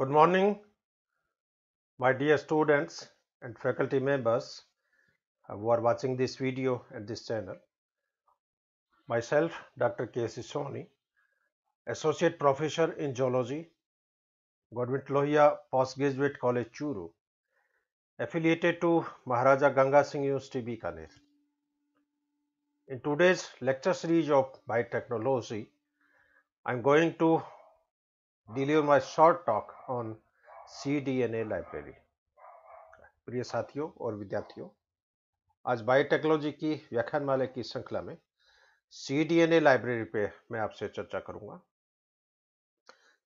Good morning, my dear students and faculty members uh, who are watching this video at this channel. Myself, Dr. K. S. Soni, Associate Professor in Geology, Government Lohia Postgraduate College, Churu, affiliated to Maharaja Ganga Singh University, Bikaner. In today's lecture series of biotechnology, I am going to deliver my short talk on cDNA library. प्रिय साथियों और विद्यार्थियों आज biotechnology की व्याख्यान माले की श्रृंखला में ए लाइब्रेरी पे मैं आपसे चर्चा करूंगा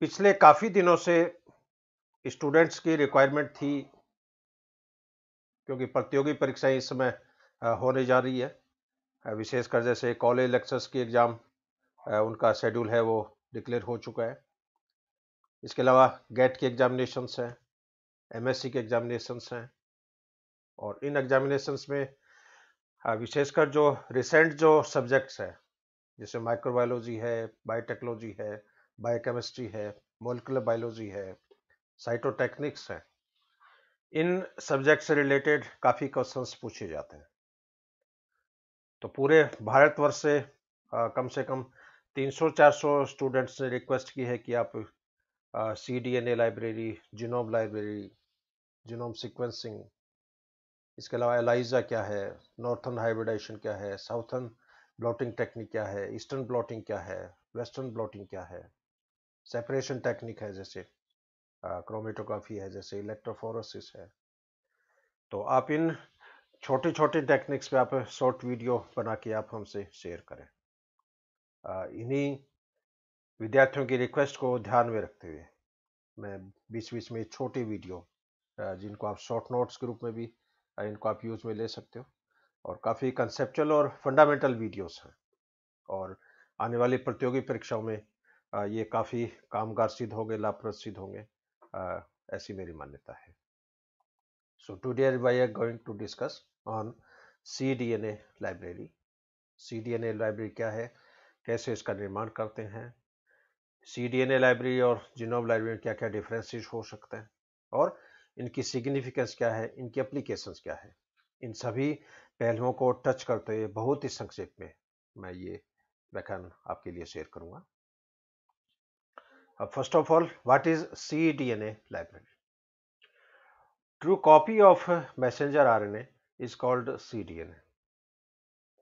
पिछले काफ़ी दिनों से स्टूडेंट्स की रिक्वायरमेंट थी क्योंकि प्रतियोगी परीक्षाएं इस समय होने जा रही है विशेषकर जैसे कॉलेज लेक्चर्स की एग्ज़ाम उनका शेड्यूल है वो डिक्लेयर हो चुका है इसके अलावा गेट के एग्ज़ामिनेशंस हैं एमएससी के एग्ज़ामिनेशंस हैं और इन एग्ज़ामिनेशंस में हाँ, विशेषकर जो रिसेंट जो सब्जेक्ट्स हैं जैसे माइक्रोबायोलॉजी है बायोटेक्नोलॉजी है बायोकेमिस्ट्री है मोलिकुलर बायोलॉजी है साइटोटेक्निक्स है इन सब्जेक्ट से रिलेटेड काफ़ी क्वेश्चंस पूछे जाते हैं तो पूरे भारतवर्ष से आ, हाँ, कम से कम 300-400 स्टूडेंट्स ने रिक्वेस्ट की है कि आप C D N A library genome library genome sequencing इसके अलावा एलाइजा क्या है नॉर्थन हाइब्रिडाइशन क्या है साउथर्न ब्लॉटिंग टेक्निक क्या है ईस्टर्न ब्लॉटिंग क्या है वेस्टर्न ब्लॉटिंग क्या है सेपरेशन टेक्निक है जैसे क्रोमेटोग्राफी uh, है जैसे इलेक्ट्रोफोरोसिस है तो आप इन छोटे छोटे टेक्निक्स पे आप शॉर्ट वीडियो बना के आप हमसे शेयर करें uh, इन्हीं विद्यार्थियों की रिक्वेस्ट को ध्यान में रखते हुए मैं बीच बीच में छोटे वीडियो जिनको आप शॉर्ट नोट्स के रूप में भी इनको आप यूज़ में ले सकते हो और काफ़ी कंसेप्चुअल और फंडामेंटल वीडियोस हैं और आने वाली प्रतियोगी परीक्षाओं में ये काफ़ी कामगार सिद्ध होंगे लाभप्रद सिद्ध होंगे ऐसी मेरी मान्यता है discuss on C D N A library C D N A library क्या है कैसे इसका निर्माण करते हैं C D N A library और जिनोब लाइब्रेरी में क्या क्या डिफरेंसेस हो सकते हैं और इनकी सिग्निफिकेंस क्या है इनकी एप्लीकेशंस क्या है इन सभी पहलुओं को टच करते हुए बहुत ही संक्षेप में मैं ये व्याख्यान आपके लिए शेयर करूंगा अब first of all what is C D N A library true copy of messenger R N A is called C D N A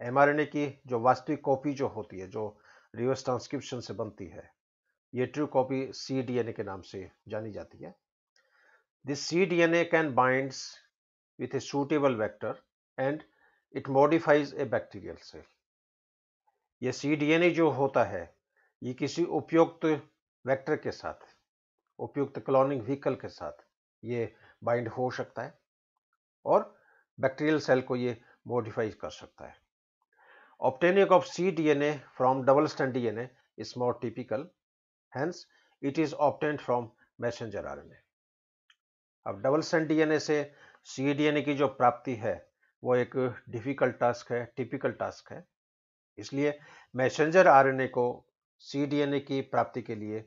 M R N A की जो वास्तविक कॉपी जो होती है जो रिवर्स ट्रांसक्रिप्शन से बनती है ये true copy C D N A के नाम से जानी जाती है this C D N A can bind with a suitable vector and it modifies a bacterial cell ये सी डी एन ए जो होता है ये किसी उपयुक्त वैक्टर के साथ उपयुक्त क्लोनिंग व्हीकल के साथ ये बाइंड हो सकता है और बैक्टीरियल सेल को ये मॉडिफाइज कर सकता है obtaining of C D N A from double strand D N A is more typical hence it is obtained from messenger RNA. अब डबल सेंट डीएनए से सीडीएनए की जो प्राप्ति है वो एक डिफिकल्ट टास्क है टिपिकल टास्क है इसलिए मैसेंजर आरएनए को सीडीएनए की प्राप्ति के लिए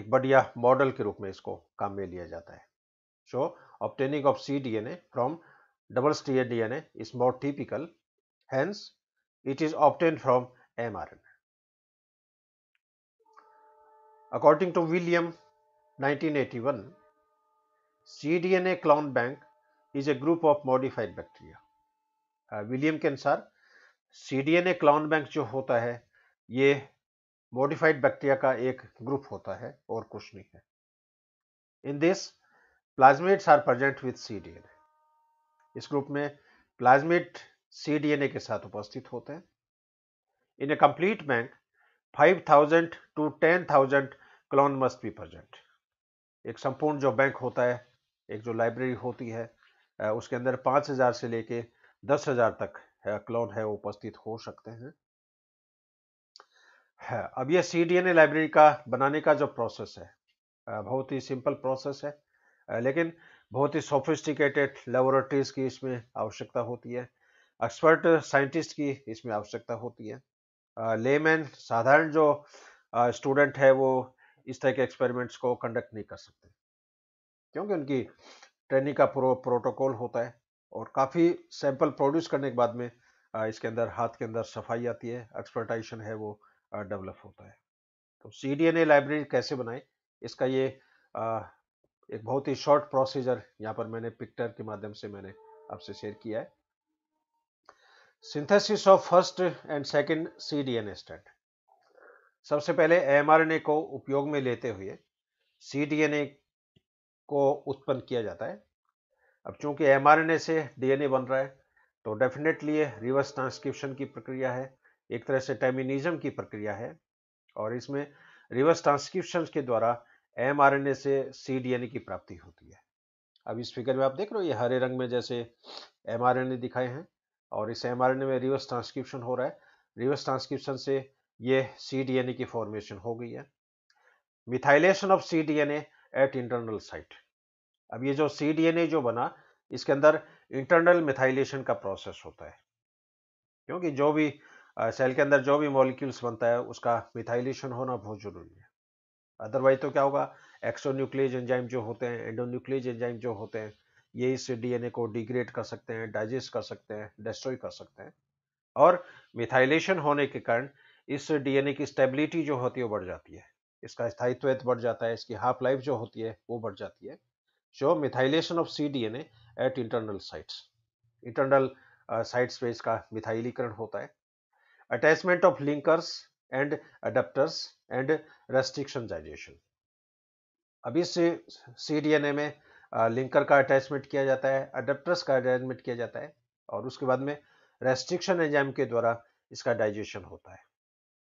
एक बढ़िया मॉडल के रूप में इसको काम में लिया जाता है so obtaining of C D N A from double strand DNA is more typical hence it is obtain from M R N According to William, 1981, cDNA clone bank is a group of modified bacteria. uh, william के अनुसार cDNA clone bank जो होता है ये modified bacteria का एक group होता है और कुछ नहीं है. In this, plasmids are present with cDNA. इस group में plasmid cDNA के साथ उपस्थित होते हैं. In a complete bank, 5,000 to 10,000 clone must be present एक संपूर्ण जो बैंक होता है एक जो लाइब्रेरी होती है उसके अंदर 5,000 से लेके 10,000 तक क्लोन है वो उपस्थित हो सकते हैं है, अब ये C D N A library का बनाने का जो प्रोसेस है बहुत ही सिंपल प्रोसेस है लेकिन बहुत ही सोफिस्टिकेटेड लेबोरेटरीज की इसमें आवश्यकता होती है एक्सपर्ट साइंटिस्ट की इसमें आवश्यकता होती है लेमैन साधारण जो स्टूडेंट है वो इस तरह के एक्सपेरिमेंट्स को कंडक्ट नहीं कर सकते क्योंकि उनकी ट्रेनिंग का प्रो प्रोटोकॉल होता है और काफ़ी सैंपल प्रोड्यूस करने के बाद में इसके अंदर हाथ के अंदर सफाई आती है एक्सपर्टाइजेशन है वो डेवलप होता है तो सी लाइब्रेरी कैसे बनाएं इसका ये एक बहुत ही शॉर्ट प्रोसीजर यहाँ पर मैंने पिक्टर के माध्यम से मैंने आपसे शेयर किया है synthesis of first and second cDNA strand सबसे पहले एमआरएनए को उपयोग में लेते हुए सीडीएनए को उत्पन्न किया जाता है अब चूंकि एमआरएनए से डीएनए बन रहा है तो डेफिनेटली ये रिवर्स ट्रांसक्रिप्शन की प्रक्रिया है एक तरह से टेमिनिज्म की प्रक्रिया है और इसमें रिवर्स ट्रांसक्रिप्शन के द्वारा एमआरएनए से सीडीएनए की प्राप्ति होती है अब इस फिगर में आप देख रहे हो ये हरे रंग में जैसे ए दिखाए हैं और इस एम में रिवर्स ट्रांसक्रिप्शन हो रहा है रिवर्स ट्रांसक्रिप्शन से ये सी की फॉर्मेशन हो गई है methylation of C at internal site अब ये जो सी जो बना इसके अंदर इंटरनल मिथाइलेशन का प्रोसेस होता है क्योंकि जो भी सेल के अंदर जो भी मॉलिक्यूल्स बनता है उसका मिथाइलेशन होना बहुत जरूरी है अदरवाइज तो क्या होगा एक्सोन्यूक्लियज एंजाइम जो होते हैं एंडोन्यूक्लियज एंजाइम जो होते हैं ये इस डीएनए को डिग्रेड कर सकते हैं डाइजेस्ट कर सकते हैं डिस्ट्रॉय कर सकते हैं और मिथाइलेशन होने के कारण इस डीएनए की स्टेबिलिटी जो होती है वो बढ़ जाती है इसका स्थायित्व बढ़ जाता है इसकी हाफ लाइफ जो होती है वो बढ़ जाती है जो methylation of C D at internal sites internal sites पे इसका मिथाइलीकरण होता है attachment of linkers and adaptors and restriction अभी अब सी डी में लिंकर का अटैचमेंट किया जाता है अडेप्टर्स का अटैचमेंट किया जाता है और उसके बाद में रेस्ट्रिक्शन एंजाइम के द्वारा इसका डाइजेशन होता है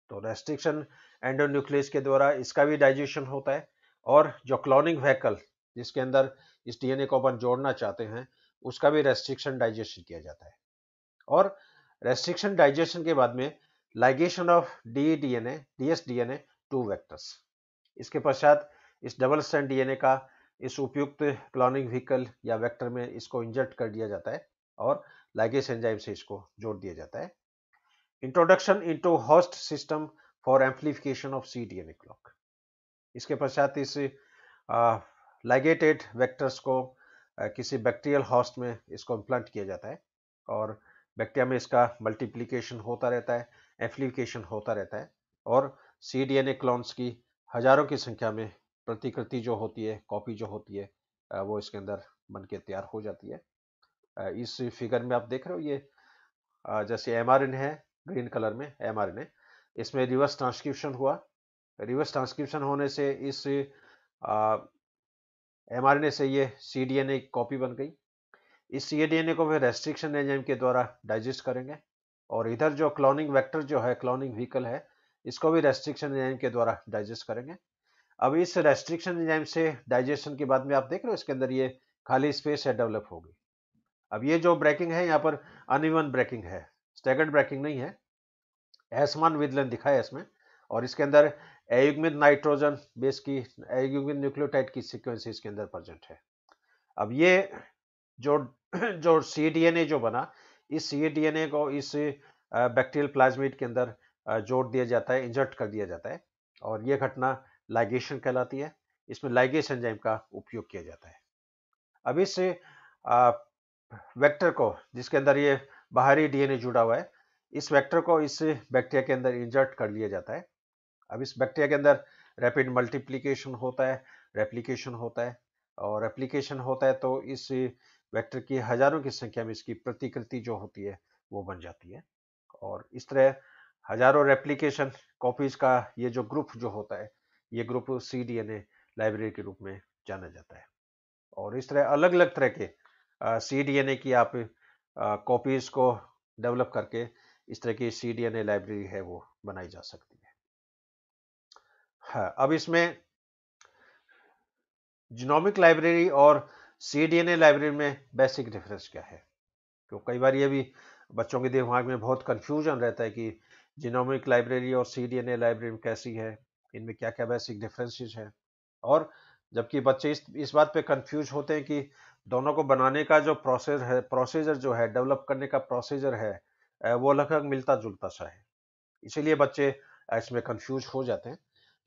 तो रेस्ट्रिक्शन एंडोन्यूक्लियस के द्वारा इसका भी डाइजेशन होता है और जो क्लोनिंग व्हीकल जिसके अंदर इस डीएनए को अपन जोड़ना चाहते हैं उसका भी रेस्ट्रिक्शन डाइजेशन किया जाता है और रेस्ट्रिक्शन डाइजेशन के बाद में ligation of D D N A D S D N A to vectors इसके पश्चात इस डबल स्टैंड डीएनए का इस उपयुक्त क्लोनिंग व्हीकल या वेक्टर में इसको इंजेक्ट कर दिया जाता है और लाइगेस एंजाइम से इसको जोड़ दिया जाता है introduction into host system for amplification of C D clone इसके पश्चात इस लाइगेटेड वेक्टर्स को आ, किसी बैक्टीरियल हॉस्ट में इसको इम्प्लांट किया जाता है और बैक्टीरिया में इसका मल्टीप्लीकेशन होता रहता है एम्पलीफिकेशन होता रहता है और सी डी क्लॉन्स की हजारों की संख्या में प्रतिकृति जो होती है कॉपी जो होती है वो इसके अंदर बन के तैयार हो जाती है इस फिगर में आप देख रहे हो ये जैसे एम है ग्रीन कलर में एम इसमें रिवर्स ट्रांसक्रिप्शन हुआ रिवर्स ट्रांसक्रिप्शन होने से इस एम से ये C D N A copy बन गई इस सी डी एन ए को वे रेस्ट्रिक्शन एंजाइम के द्वारा डाइजेस्ट करेंगे और इधर जो क्लोनिंग वेक्टर जो है क्लोनिंग व्हीकल है इसको भी रेस्ट्रिक्शन एंजाइम के द्वारा डाइजेस्ट करेंगे अब इस रेस्ट्रिक्शन एंजाइम से डाइजेशन के बाद में आप देख रहे हो इसके अंदर ये खाली स्पेस है डेवलप होगी अब ये जो ब्रेकिंग है यहाँ पर अनइवन ब्रेकिंग है स्टेगर्ड ब्रेकिंग नहीं है एसमान विदलन दिखा है इसमें और इसके अंदर एयुग्मित नाइट्रोजन बेस की एयुग्मित न्यूक्लियोटाइड की सिक्वेंस इसके अंदर प्रजेंट है अब ये जो जो सी ए जो बना इस सी ए को इस बैक्टीरियल प्लाज्मिड के अंदर जोड़ दिया जाता है इंजर्ट कर दिया जाता है और ये घटना लाइगेशन कहलाती है इसमें लाइगेस एंजाइम का उपयोग किया जाता है अब इस वेक्टर को जिसके अंदर ये बाहरी डीएनए जुड़ा हुआ है इस वेक्टर को इस बैक्टीरिया के अंदर इंजर्ट कर लिया जाता है अब इस बैक्टीरिया के अंदर रैपिड मल्टीप्लीकेशन होता है रेप्लीकेशन होता है और रेप्लीकेशन होता है तो इस वेक्टर की हजारों की संख्या में इसकी प्रतिकृति जो होती है वो बन जाती है और इस तरह हजारों रेप्लीकेशन कॉपीज का ये जो ग्रुप जो होता है ये group C D N A library के रूप में जाना जाता है और इस तरह अलग अलग तरह के सी डी एन ए की आप कॉपीज़ को डेवलप करके इस तरह की C D N A library है वो बनाई जा सकती है हाँ, अब इसमें जिनोमिक लाइब्रेरी और C D N A library में बेसिक डिफरेंस क्या है तो कई बार ये भी बच्चों के दिमाग में बहुत कंफ्यूजन रहता है कि जिनोमिक लाइब्रेरी और C D N A library कैसी है इनमें क्या क्या बेसिक डिफरेंसेस हैं और जबकि बच्चे इस इस बात पे कंफ्यूज होते हैं कि दोनों को बनाने का जो प्रोसेस है प्रोसीजर जो है डेवलप करने का प्रोसीजर है वो लगभग मिलता जुलता सा है इसीलिए बच्चे इसमें कंफ्यूज हो जाते हैं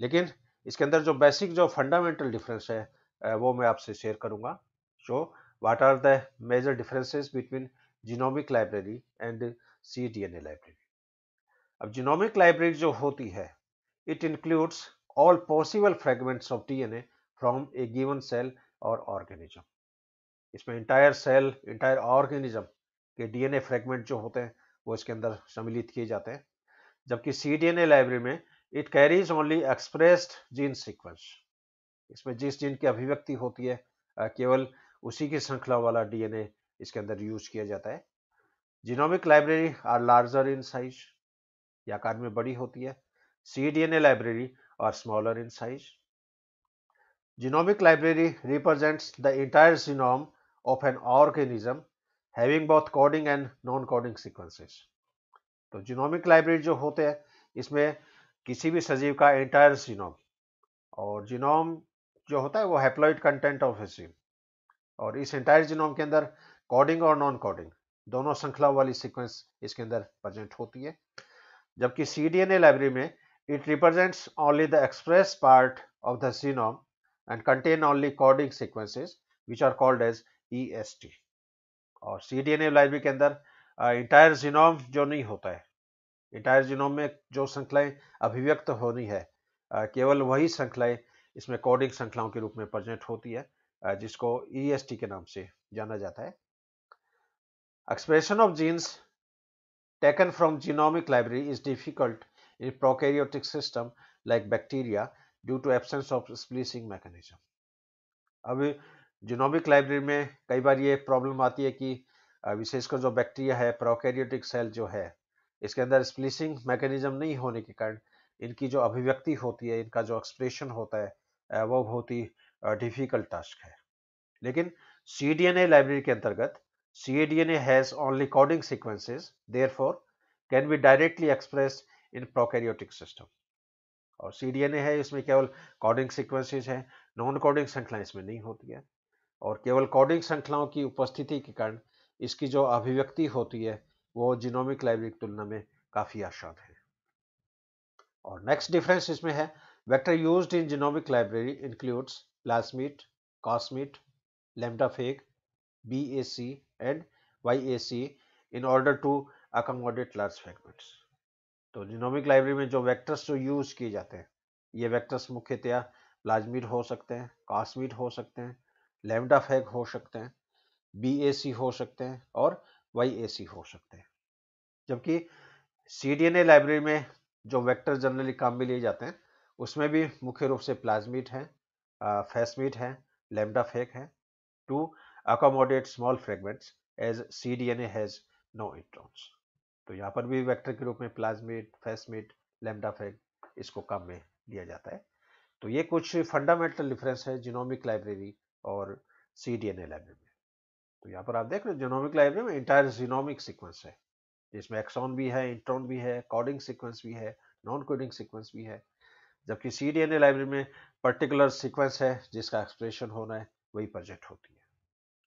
लेकिन इसके अंदर जो बेसिक जो फंडामेंटल डिफरेंस है वो मैं आपसे शेयर करूँगा जो what are the major differences between genomic library and C D N A library अब जीनोमिक लाइब्रेरी जो होती है It includes all possible fragments of DNA from a given cell और organism. इसमें entire cell, entire organism के DNA fragment जो होते हैं वो इसके अंदर सम्मिलित किए जाते हैं जबकि C D N A library में it carries only expressed gene sequence इसमें जिस जीन की अभिव्यक्ति होती है केवल उसी की श्रृंखला वाला डीएनए इसके अंदर यूज किया जाता है genomic library are larger in size या आकार में बड़ी होती है cDNA library are smaller in size. Genomic library represents the entire genome of an organism having both coding and non-coding sequences. तो genomic library जो होते हैं इसमें किसी भी सजीव का entire genome और genome जो होता है वो haploid content of a gene और इस entire genome के अंदर coding और non-coding दोनों श्रृंखला वाली सीक्वेंस इसके अंदर प्रेजेंट होती है जबकि C D N A library में It represents only the expressed part of the genome and contain only coding sequences which are called as EST. और cDNA library के अंदर entire genome जो नहीं होता है, entire genome में जो संख्याएं अभिव्यक्त होनी है, केवल वही संख्याएं इसमें coding संख्याओं के रूप में प्रजनित होती है, जिसको EST के नाम से जाना जाता है। Expression of genes taken from genomic library is difficult in prokaryotic system like bacteria due to absence of splicing mechanism. अब जीनोमिक लाइब्रेरी में कई बार ये प्रॉब्लम आती है कि विशेषकर जो बैक्टीरिया है प्रोकैरियोटिक सेल जो है इसके अंदर स्प्लिसिंग मैकेनिज्म नहीं होने के कारण इनकी जो अभिव्यक्ति होती है इनका जो एक्सप्रेशन होता है वो बहुत ही डिफिकल्ट टास्क है लेकिन C D N A library के अंतर्गत C D N A has only coding sequences therefore can be directly express in prokaryotic system और सीडीएनए है इसमें केवल कोडिंग सीक्वेंसेस हैं नॉन कोडिंग श्रृंखला इसमें नहीं होती है और केवल कोडिंग श्रृंखलाओं की उपस्थिति के कारण इसकी जो अभिव्यक्ति होती है वो जीनोमिक लाइब्रेरी की तुलना में काफ़ी आसान है और नेक्स्ट डिफरेंस इसमें है vector use in genomic library includes plasmid cosmid B A C and Y A C in order to accommodate large fragments तो जिनोमिक लाइब्रेरी में जो वेक्टर्स जो यूज किए जाते हैं ये वेक्टर्स मुख्यतया प्लाज्मिड हो सकते हैं कास्मिड हो सकते हैं लेमडा फैग हो सकते हैं बी हो सकते हैं और वाई हो सकते हैं जबकि सी लाइब्रेरी में जो वेक्टर जनरली काम में लिए जाते हैं उसमें भी मुख्य रूप से प्लाज्मिड है फैसमिड है लेमडा फेक है to fragments as C D N as no introns तो यहाँ पर भी वेक्टर के रूप में प्लाज्मिड फैसमिड लेमडा इसको कम में लिया जाता है तो ये कुछ फंडामेंटल डिफरेंस है जीनोमिक लाइब्रेरी और C D N A library में तो यहाँ पर आप देख रहे हो जिनोमिक लाइब्रेरी में इंटायर जीनोमिक सीक्वेंस है जिसमें एक्सॉन भी है इंट्रॉन भी है कोडिंग सीक्वेंस भी है नॉन कोडिंग सीक्वेंस भी है जबकि C D N A library में पर्टिकुलर सीक्वेंस है जिसका एक्सप्रेशन होना है वही प्रोजेक्ट होती है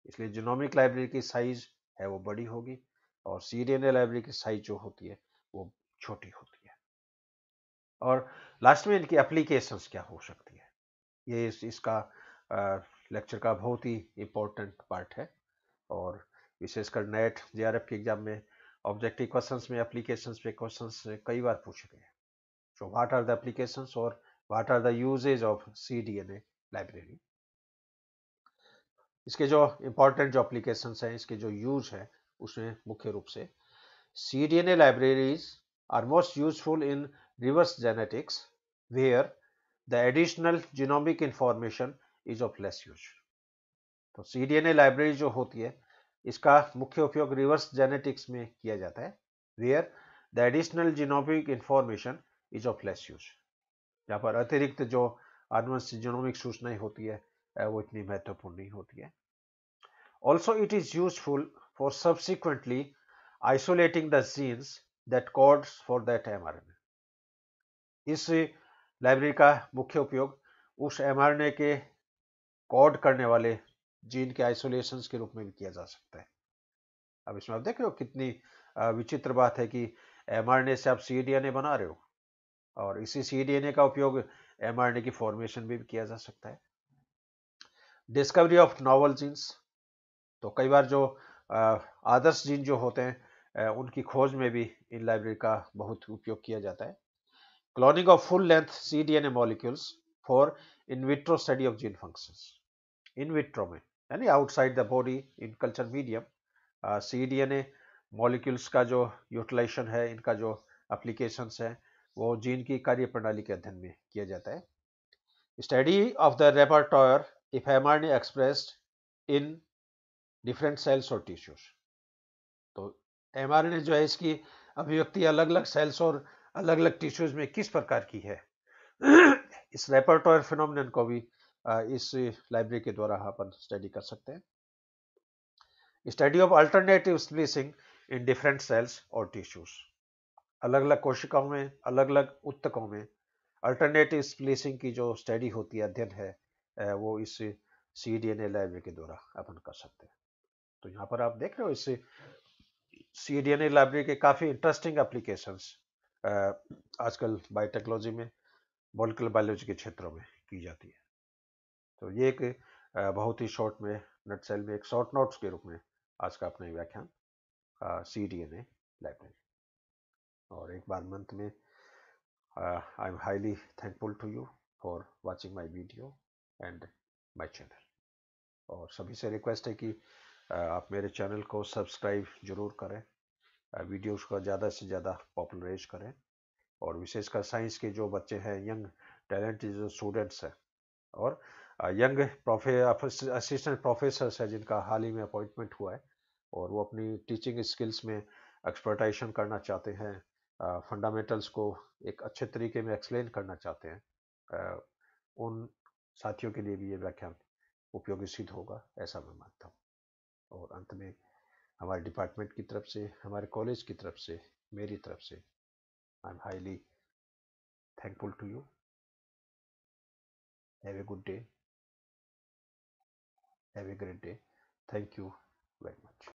इसलिए जीनोमिक लाइब्रेरी की साइज है वो बड़ी होगी और सीडीएनए लाइब्रेरी की साइज जो होती है वो छोटी होती है और लास्ट में इनकी एप्लीकेशंस क्या हो सकती है ये इस, इसका लेक्चर का बहुत ही इम्पोर्टेंट पार्ट है और विशेषकर नेट जे के एग्जाम में ऑब्जेक्टिव क्वेश्चंस में एप्लीकेशंस पे क्वेश्चंस कई बार पूछे गए हैं so what are the applications और what are the usages of C D N A library इसके जो इम्पोर्टेंट जो एप्लीकेशंस हैं इसके जो यूज है उसमें मुख्य रूप से C D N A libraries are most useful in reverse genetics where the additional genomic information is of less use तो C D N A library जो होती है इसका मुख्य उपयोग रिवर्स जेनेटिक्स में किया जाता है where the additional genomic information is of less use यहाँ पर अतिरिक्त जो अनुवंशिक जीनोमिक सूचनाएं होती है वो इतनी महत्वपूर्ण नहीं होती है also it is useful for subsequently isolating the genes that codes for that mRNA. इस लाइब्रेरी का मुख्य उपयोग उस mRNA के कोड करने वाले जीन के आइसोलेशन के रूप में भी किया जा सकता है अब इसमें आप देख रहे हो कितनी विचित्र बात है कि एमआरएनए से आप सीडीएनए बना रहे हो और इसी सीडीएनए का उपयोग एमआरएनए की फॉर्मेशन भी, भी किया जा सकता है डिस्कवरी ऑफ नॉवल जीन्स तो कई बार जो आदर्श जीन जो होते हैं उनकी खोज में भी इन लाइब्रेरी का बहुत उपयोग किया जाता है cloning of full length C D N A molecules for in vitro study of gene functions in vitro में यानी outside the body in culture medium C D N A molecules का जो यूटिलाइजेशन है इनका जो अप्लीकेशन है वो gene की कार्य प्रणाली के अध्ययन में किया जाता है study of the repertoire if M R expressed in different cells और टिश्यूज तो एम जो है इसकी अभिव्यक्ति अलग अलग सेल्स और अलग अलग टिश्यूज में किस प्रकार की है इस रेपर्टोर फिनोमिन को भी इस लाइब्रेरी के द्वारा अपन स्टडी कर सकते हैं study of alternative splicing in different cells और टिश्यूज अलग अलग कोशिकाओं में अलग अलग उत्तकों में अल्टरनेटिव स्प्लीसिंग की जो स्टडी होती है अध्ययन है वो इस C D N A library के द्वारा अपन कर सकते हैं तो यहाँ पर आप देख रहे हो इससे सी लाइब्रेरी के काफ़ी इंटरेस्टिंग एप्लीकेशन आजकल बायोटेक्नोलॉजी में मोलिकुलर बायोलॉजी के क्षेत्रों में की जाती है तो ये एक बहुत ही शॉर्ट में नट सेल में एक शॉर्ट नोट्स के रूप में आज का अपना व्याख्यान C D N A library और एक बार मंथ में I am highly thankful to you for watching my video and my channel और सभी से रिक्वेस्ट है कि आप मेरे चैनल को सब्सक्राइब जरूर करें वीडियोस को ज़्यादा से ज़्यादा पॉपुलराइज करें और विशेषकर साइंस के जो बच्चे हैं यंग टैलेंटेड जो स्टूडेंट्स हैं और यंग प्रोफे असिस्टेंट प्रोफेसर हैं जिनका हाल ही में अपॉइंटमेंट हुआ है और वो अपनी टीचिंग स्किल्स में एक्सपर्टाइजेशन करना चाहते हैं फंडामेंटल्स को एक अच्छे तरीके में एक्सप्लेन करना चाहते हैं उन साथियों के लिए भी ये व्याख्यान उपयोगी सिद्ध होगा ऐसा मैं मानता हूँ और अंत में हमारे डिपार्टमेंट की तरफ से हमारे कॉलेज की तरफ से मेरी तरफ से I am highly thankful to you have a good day have a great day thank you very much